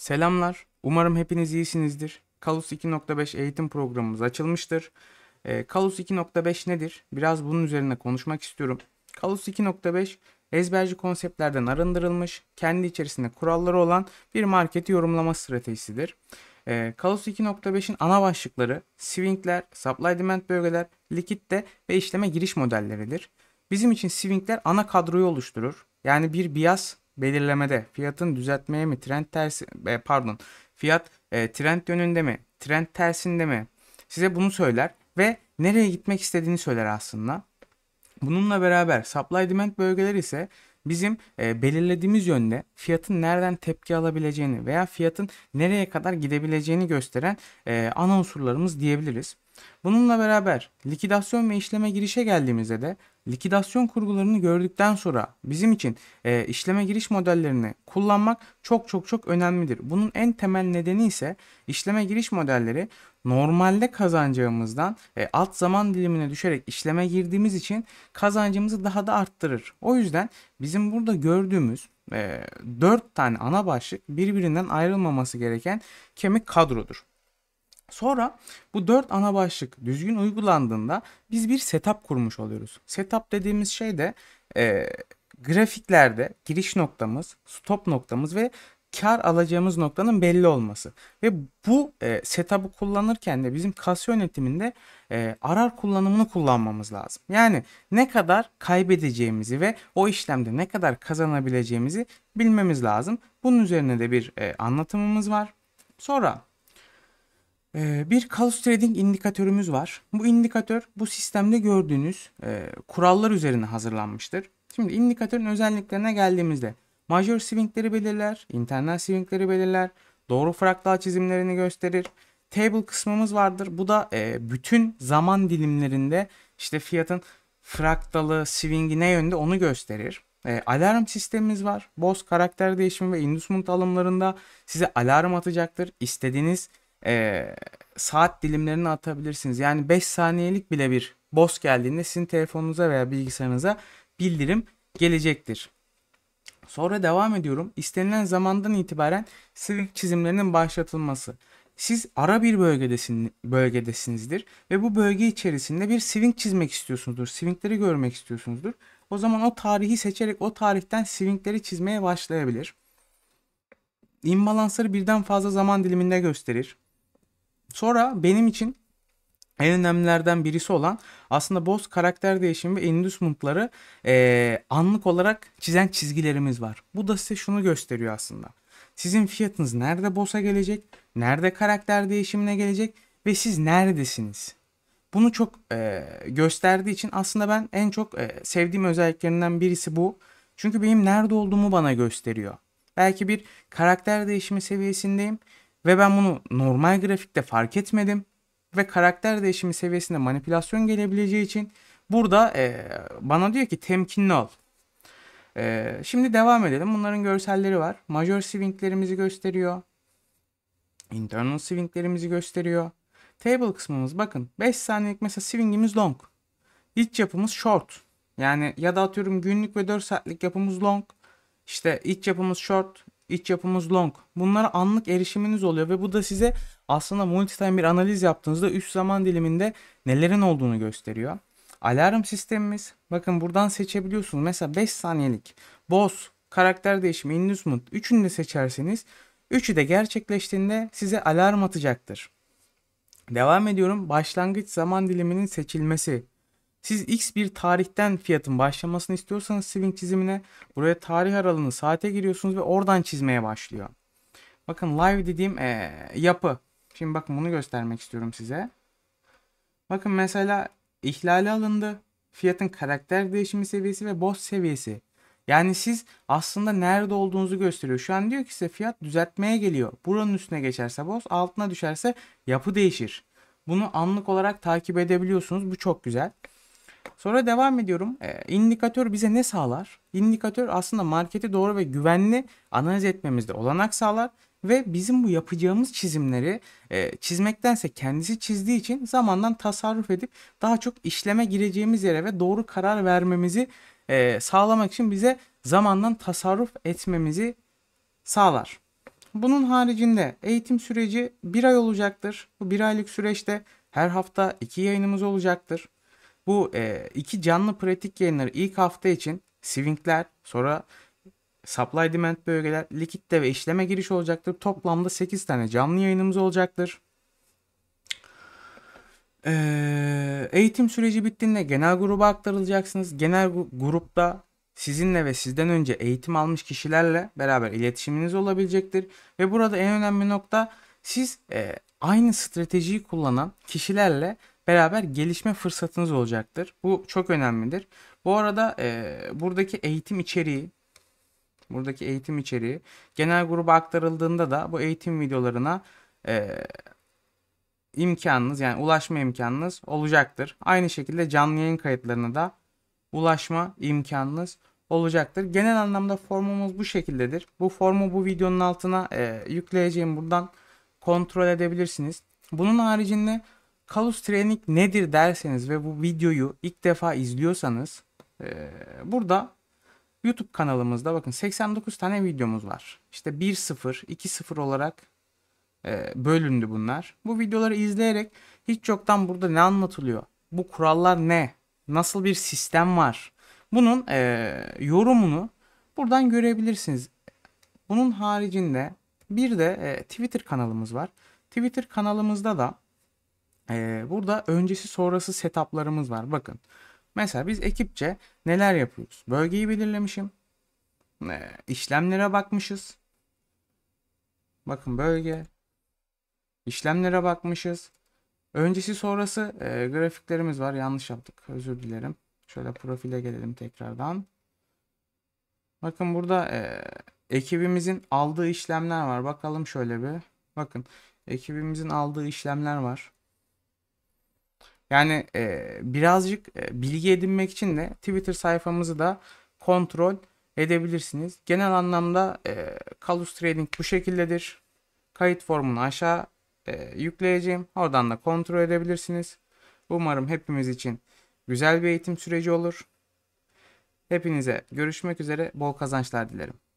Selamlar. Umarım hepiniz iyisinizdir. Kalus 2.5 eğitim programımız açılmıştır. E, Kalus 2.5 nedir? Biraz bunun üzerine konuşmak istiyorum. Kalus 2.5 ezberci konseptlerden arındırılmış, kendi içerisinde kuralları olan bir marketi yorumlama stratejisidir. E, Kalus 2.5'in ana başlıkları swingler, supply demand bölgeler, likitte ve işleme giriş modelleridir. Bizim için swingler ana kadroyu oluşturur. Yani bir bias belirlemede fiyatın düzeltmeye mi trend tersi e, pardon fiyat e, trend yönünde mi trend tersinde mi size bunu söyler ve nereye gitmek istediğini söyler aslında. Bununla beraber supply demand bölgeleri ise bizim e, belirlediğimiz yönde fiyatın nereden tepki alabileceğini veya fiyatın nereye kadar gidebileceğini gösteren e, ana unsurlarımız diyebiliriz. Bununla beraber likidasyon ve işleme girişe geldiğimizde de likidasyon kurgularını gördükten sonra bizim için e, işleme giriş modellerini kullanmak çok çok çok önemlidir. Bunun en temel nedeni ise işleme giriş modelleri normalde kazancımızdan e, alt zaman dilimine düşerek işleme girdiğimiz için kazancımızı daha da arttırır. O yüzden bizim burada gördüğümüz e, 4 tane ana başlık birbirinden ayrılmaması gereken kemik kadrodur. Sonra bu dört ana başlık düzgün uygulandığında biz bir setup kurmuş oluyoruz. Setup dediğimiz şey de e, grafiklerde giriş noktamız, stop noktamız ve kar alacağımız noktanın belli olması. Ve bu e, setup'ı kullanırken de bizim kas yönetiminde e, arar kullanımını kullanmamız lazım. Yani ne kadar kaybedeceğimizi ve o işlemde ne kadar kazanabileceğimizi bilmemiz lazım. Bunun üzerine de bir e, anlatımımız var. Sonra ee, bir Kalus Trading indikatörümüz var. Bu indikatör bu sistemde gördüğünüz e, kurallar üzerine hazırlanmıştır. Şimdi indikatörün özelliklerine geldiğimizde major swingleri belirler, internal swingleri belirler, doğru fraktal çizimlerini gösterir. Table kısmımız vardır. Bu da e, bütün zaman dilimlerinde işte fiyatın fraktalı, swingi ne yönde onu gösterir. E, alarm sistemimiz var. Boz karakter değişimi ve inducement alımlarında size alarm atacaktır. İstediğiniz e, saat dilimlerini atabilirsiniz. Yani 5 saniyelik bile bir boss geldiğinde sizin telefonunuza veya bilgisayarınıza bildirim gelecektir. Sonra devam ediyorum. İstenilen zamandan itibaren Silk çizimlerinin başlatılması. Siz ara bir bölgedesin, bölgedesinizdir ve bu bölge içerisinde bir swing çizmek istiyorsunuzdur. Swingleri görmek istiyorsunuzdur. O zaman o tarihi seçerek o tarihten swingleri çizmeye başlayabilir. İmbalansları birden fazla zaman diliminde gösterir. Sonra benim için en önemlilerden birisi olan aslında boss karakter değişimi ve endüs mutları e, anlık olarak çizen çizgilerimiz var. Bu da size şunu gösteriyor aslında. Sizin fiyatınız nerede boss'a gelecek, nerede karakter değişimine gelecek ve siz neredesiniz? Bunu çok e, gösterdiği için aslında ben en çok e, sevdiğim özelliklerinden birisi bu. Çünkü benim nerede olduğumu bana gösteriyor. Belki bir karakter değişimi seviyesindeyim ve ben bunu normal grafikte fark etmedim. Ve karakter değişimi seviyesinde manipülasyon gelebileceği için burada e, bana diyor ki temkinli ol. E, şimdi devam edelim. Bunların görselleri var. Major swinglerimizi gösteriyor. Internal swinglerimizi gösteriyor. Table kısmımız bakın 5 saniyelik mesela swingimiz long. İç yapımız short. Yani ya da atıyorum günlük ve 4 saatlik yapımız long. İşte iç yapımız short, iç yapımız long. Bunlara anlık erişiminiz oluyor ve bu da size aslında multi time bir analiz yaptığınızda üst zaman diliminde nelerin olduğunu gösteriyor. Alarm sistemimiz bakın buradan seçebiliyorsunuz. Mesela 5 saniyelik boss, karakter değişimi, inducement üçünü de seçerseniz üçü de gerçekleştiğinde size alarm atacaktır. Devam ediyorum. Başlangıç zaman diliminin seçilmesi siz x bir tarihten fiyatın başlamasını istiyorsanız swing çizimine buraya tarih aralığını saate giriyorsunuz ve oradan çizmeye başlıyor. Bakın live dediğim ee, yapı. Şimdi bakın bunu göstermek istiyorum size. Bakın mesela ihlale alındı. Fiyatın karakter değişimi seviyesi ve boss seviyesi. Yani siz aslında nerede olduğunuzu gösteriyor. Şu an diyor ki size fiyat düzeltmeye geliyor. Buranın üstüne geçerse boss, altına düşerse yapı değişir. Bunu anlık olarak takip edebiliyorsunuz. Bu çok güzel. Sonra devam ediyorum. E, indikatör bize ne sağlar? İndikatör aslında marketi doğru ve güvenli analiz etmemizde olanak sağlar ve bizim bu yapacağımız çizimleri e, çizmektense kendisi çizdiği için zamandan tasarruf edip daha çok işleme gireceğimiz yere ve doğru karar vermemizi e, sağlamak için bize zamandan tasarruf etmemizi sağlar. Bunun haricinde eğitim süreci bir ay olacaktır. Bu bir aylık süreçte her hafta iki yayınımız olacaktır. Bu e, iki canlı pratik yayınları ilk hafta için swingler, sonra supply demand bölgeler, likitte ve işleme giriş olacaktır. Toplamda 8 tane canlı yayınımız olacaktır. Ee, eğitim süreci bittiğinde genel gruba aktarılacaksınız. Genel grupta sizinle ve sizden önce eğitim almış kişilerle beraber iletişiminiz olabilecektir. Ve burada en önemli nokta siz e, aynı stratejiyi kullanan kişilerle beraber gelişme fırsatınız olacaktır. Bu çok önemlidir. Bu arada e, buradaki eğitim içeriği buradaki eğitim içeriği genel gruba aktarıldığında da bu eğitim videolarına e, imkanınız yani ulaşma imkanınız olacaktır. Aynı şekilde canlı yayın kayıtlarına da ulaşma imkanınız olacaktır. Genel anlamda formumuz bu şekildedir. Bu formu bu videonun altına e, yükleyeceğim buradan kontrol edebilirsiniz. Bunun haricinde Kalus Training nedir derseniz ve bu videoyu ilk defa izliyorsanız e, burada YouTube kanalımızda bakın 89 tane videomuz var. İşte 1-0, 2-0 olarak e, bölündü bunlar. Bu videoları izleyerek hiç yoktan burada ne anlatılıyor? Bu kurallar ne? Nasıl bir sistem var? Bunun e, yorumunu buradan görebilirsiniz. Bunun haricinde bir de e, Twitter kanalımız var. Twitter kanalımızda da ee, burada öncesi sonrası setuplarımız var. Bakın. Mesela biz ekipçe neler yapıyoruz? Bölgeyi belirlemişim. Ee, işlemlere bakmışız. Bakın bölge. İşlemlere bakmışız. Öncesi sonrası e, grafiklerimiz var. Yanlış yaptık. Özür dilerim. Şöyle profile gelelim tekrardan. Bakın burada e, ekibimizin aldığı işlemler var. Bakalım şöyle bir. Bakın ekibimizin aldığı işlemler var. Yani e, birazcık e, bilgi edinmek için de Twitter sayfamızı da kontrol edebilirsiniz. Genel anlamda e, Kalus Trading bu şekildedir. Kayıt formunu aşağı e, yükleyeceğim. Oradan da kontrol edebilirsiniz. Umarım hepimiz için güzel bir eğitim süreci olur. Hepinize görüşmek üzere bol kazançlar dilerim.